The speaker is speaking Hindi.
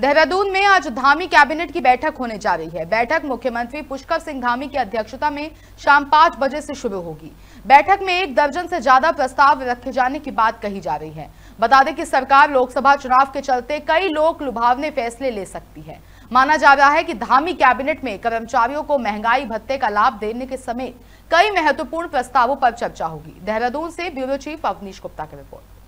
देहरादून में आज धामी कैबिनेट की बैठक होने जा रही है बैठक मुख्यमंत्री पुष्कर सिंह धामी की अध्यक्षता में शाम पाँच बजे से शुरू होगी बैठक में एक दर्जन से ज्यादा प्रस्ताव रखे जाने की बात कही जा रही है बता दें कि सरकार लोकसभा चुनाव के चलते कई लोक लुभावने फैसले ले सकती है माना जा रहा है कि धामी कैबिनेट में कर्मचारियों को महंगाई भत्ते का लाभ देने के समेत कई महत्वपूर्ण प्रस्तावों पर चर्चा होगी देहरादून से ब्यूरो चीफ अवनीश गुप्ता की रिपोर्ट